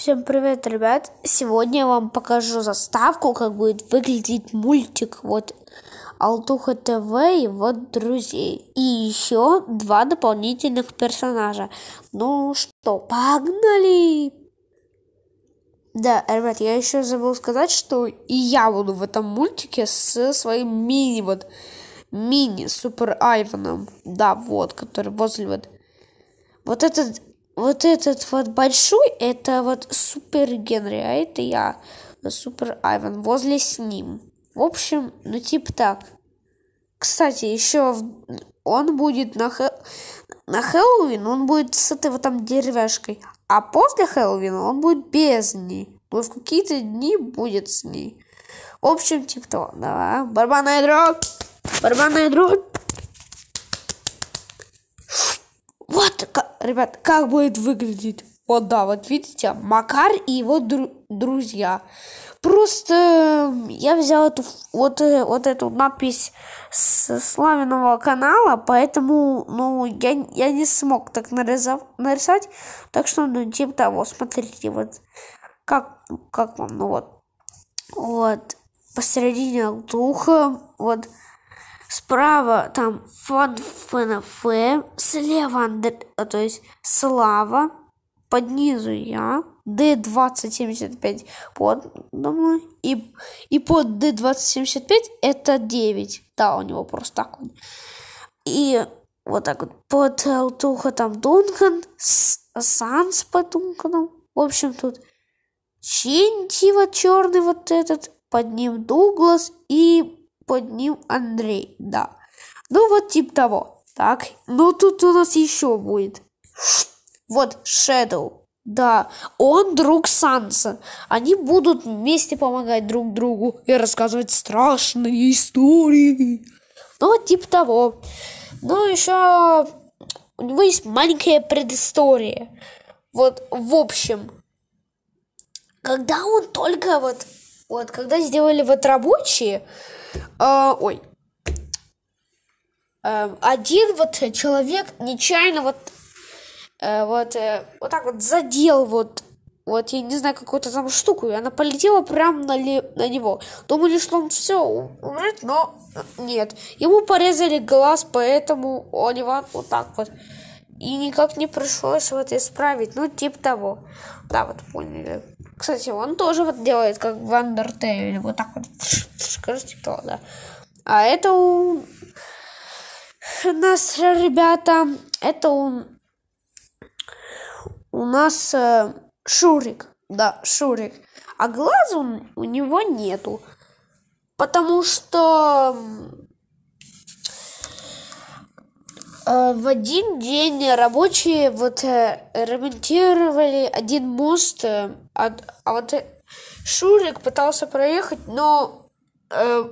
Всем привет, ребят! Сегодня я вам покажу заставку, как будет выглядеть мультик. Вот Алтуха ТВ и вот друзей. И еще два дополнительных персонажа. Ну что, погнали! Да, ребят, я еще забыл сказать, что и я буду в этом мультике с своим мини вот мини супер Айвоном. Да, вот, который возле вот вот этот вот этот вот большой, это вот Супер Генри, а это я, Супер Айван, возле с ним. В общем, ну типа так. Кстати, еще он будет на, хэ... на Хэллоуин, он будет с этой вот там деревяшкой. А после Хэллоуина он будет без ней. Но в какие-то дни будет с ней. В общем, типа того, да. Барабанная дробь! Барабанная дробь! ребят, как будет выглядеть? Вот, да, вот видите, Макар и его дру- друзья. Просто я взял эту, вот, э, вот эту надпись с Славиного канала, поэтому, ну, я, я не смог так нарезав, нарисовать. Так что, ну, типа того, смотрите, вот, как, как вам, ну, вот. Вот, посередине духа, вот, справа там фанфнф, слева, андр... то есть слава, под низу я, D2075 под мной, и, и под D2075 это 9, да, у него просто так вот. И вот так вот, под Алтуха там Дункан, Санс под Дунканом, в общем, тут Чинти вот черный вот этот, под ним Дуглас и под ним Андрей, да. Ну, вот типа того. Так, ну тут у нас еще будет. Вот, Shadow. Да, он друг Санса. Они будут вместе помогать друг другу и рассказывать страшные истории. Ну, типа того. Ну, еще у него есть маленькая предыстория. Вот, в общем, когда он только вот вот, когда сделали вот рабочие, э, ой, э, один вот человек нечаянно вот, э, вот, э, вот так вот задел вот, вот, я не знаю, какую-то там штуку, и она полетела прямо на, ли, на него. Думали, что он все умрет, но нет. Ему порезали глаз, поэтому он его вот так вот и никак не пришлось вот исправить, ну, типа того. Да, вот поняли. Кстати, он тоже вот делает как в Undertale. Вот так вот. Скажите типа, кто, да. А это у нас, ребята, это у, у нас э, Шурик. Да, Шурик. А глаз у, у него нету. Потому что Э, в один день рабочие вот э, ремонтировали один мост, а, а вот Шурик пытался проехать, но э,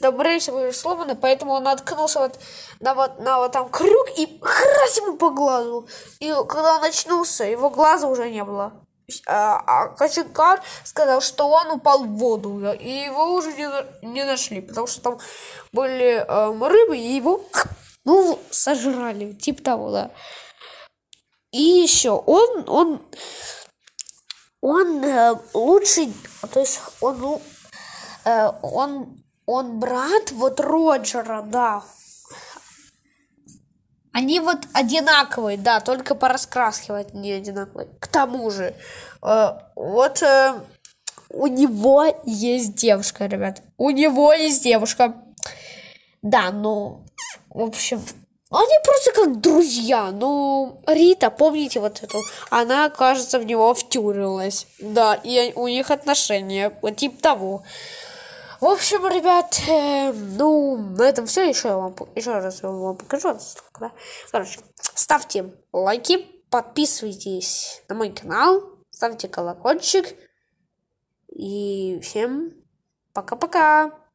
на брейсы были сломаны, поэтому он наткнулся вот на вот на вот там крюк и хрась ему по глазу. И когда он очнулся, его глаза уже не было. А, а Кочегар сказал, что он упал в воду, и его уже не, не нашли, потому что там были э, рыбы, и его ну, сожрали, типа того, да. И еще он, он, он э, лучший, то есть он, ну, э, он, он брат вот Роджера, да. Они вот одинаковые, да, только по раскраске вот не одинаковые. К тому же, э, вот э, у него есть девушка, ребят. У него есть девушка. Да, ну, в общем, они просто как друзья. Ну, Рита, помните вот эту? Она, кажется, в него втюрилась. Да, и у них отношения, типа того. В общем, ребят, э, ну, на этом все. Еще я вам еще раз я вам покажу. Короче, ставьте лайки, подписывайтесь на мой канал, ставьте колокольчик. И всем пока-пока!